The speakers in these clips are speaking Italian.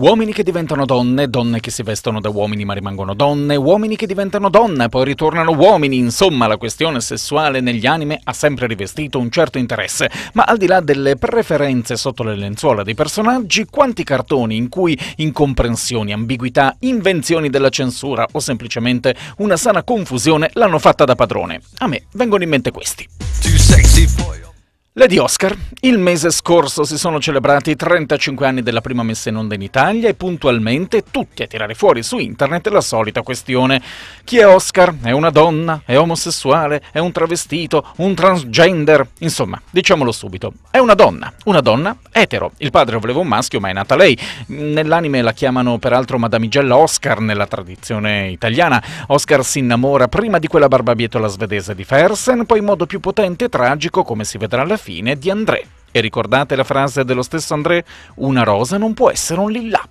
Uomini che diventano donne, donne che si vestono da uomini ma rimangono donne, uomini che diventano donne e poi ritornano uomini, insomma la questione sessuale negli anime ha sempre rivestito un certo interesse, ma al di là delle preferenze sotto le lenzuola dei personaggi, quanti cartoni in cui incomprensioni, ambiguità, invenzioni della censura o semplicemente una sana confusione l'hanno fatta da padrone? A me vengono in mente questi. Lady Oscar. Il mese scorso si sono celebrati i 35 anni della prima messa in onda in Italia e puntualmente tutti a tirare fuori su internet la solita questione. Chi è Oscar? È una donna? È omosessuale? È un travestito? Un transgender? Insomma, diciamolo subito. È una donna. Una donna etero. Il padre voleva un maschio ma è nata lei. Nell'anime la chiamano peraltro Madamigella Oscar nella tradizione italiana. Oscar si innamora prima di quella barbabietola svedese di Fersen, poi in modo più potente e tragico come si vedrà alla fine fine di André. E ricordate la frase dello stesso André? Una rosa non può essere un lilla.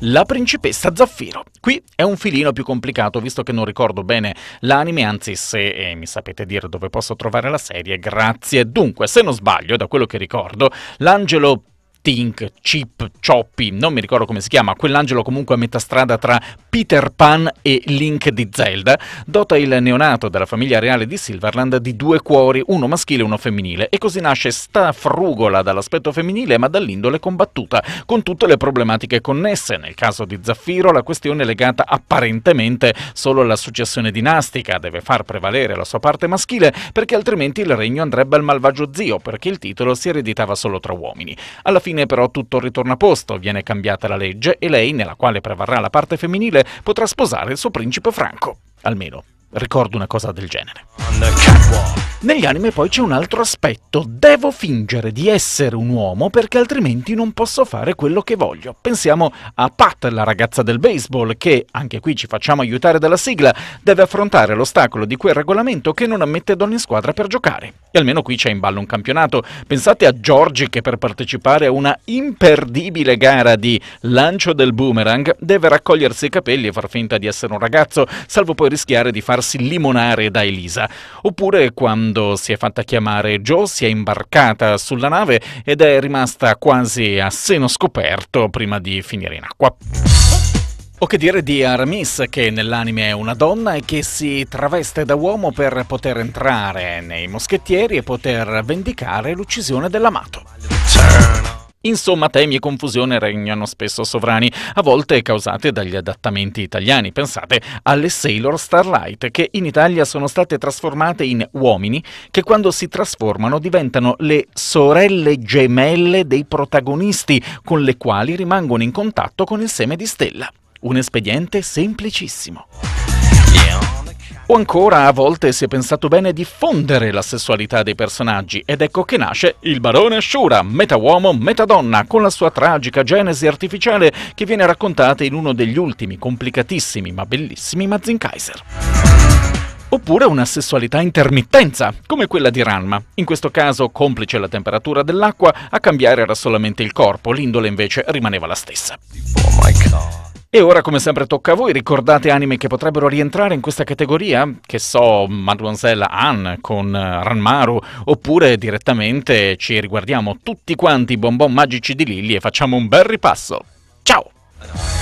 La principessa Zaffiro. Qui è un filino più complicato, visto che non ricordo bene l'anime, anzi se eh, mi sapete dire dove posso trovare la serie, grazie. Dunque, se non sbaglio, da quello che ricordo, l'angelo Tink, Chip, Choppy, non mi ricordo come si chiama, quell'angelo comunque a metà strada tra Peter Pan e Link di Zelda, dota il neonato della famiglia reale di Silverland di due cuori, uno maschile e uno femminile, e così nasce sta frugola dall'aspetto femminile ma dall'indole combattuta, con tutte le problematiche connesse. Nel caso di Zaffiro la questione è legata apparentemente solo alla successione dinastica, deve far prevalere la sua parte maschile perché altrimenti il regno andrebbe al malvagio zio, perché il titolo si ereditava solo tra uomini. Alla fine fine però tutto ritorna a posto, viene cambiata la legge e lei, nella quale prevarrà la parte femminile, potrà sposare il suo principe Franco. Almeno ricordo una cosa del genere. Negli anime poi c'è un altro aspetto, devo fingere di essere un uomo perché altrimenti non posso fare quello che voglio. Pensiamo a Pat, la ragazza del baseball, che, anche qui ci facciamo aiutare dalla sigla, deve affrontare l'ostacolo di quel regolamento che non ammette donne in squadra per giocare. E almeno qui c'è in ballo un campionato. Pensate a Giorgi che per partecipare a una imperdibile gara di lancio del boomerang deve raccogliersi i capelli e far finta di essere un ragazzo, salvo poi rischiare di farsi limonare da Elisa. Oppure quando quando si è fatta chiamare Joe si è imbarcata sulla nave ed è rimasta quasi a seno scoperto prima di finire in acqua. O che dire di Aramis, che nell'anime è una donna e che si traveste da uomo per poter entrare nei moschettieri e poter vendicare l'uccisione dell'amato. Insomma, temi e confusione regnano spesso sovrani, a volte causate dagli adattamenti italiani. Pensate alle Sailor Starlight, che in Italia sono state trasformate in uomini, che quando si trasformano diventano le sorelle gemelle dei protagonisti, con le quali rimangono in contatto con il seme di stella. Un espediente semplicissimo. Yeah. O ancora, a volte si è pensato bene diffondere la sessualità dei personaggi, ed ecco che nasce il barone Ashura, metà uomo, metà donna, con la sua tragica genesi artificiale che viene raccontata in uno degli ultimi, complicatissimi ma bellissimi Mazin Kaiser. oppure una sessualità intermittenza, come quella di Ranma. In questo caso, complice la temperatura dell'acqua, a cambiare era solamente il corpo, l'indole invece rimaneva la stessa. Oh my God. E ora, come sempre, tocca a voi. Ricordate anime che potrebbero rientrare in questa categoria? Che so, Mademoiselle Anne con eh, Ranmaru, oppure direttamente ci riguardiamo tutti quanti i bonbon magici di Lilli e facciamo un bel ripasso. Ciao!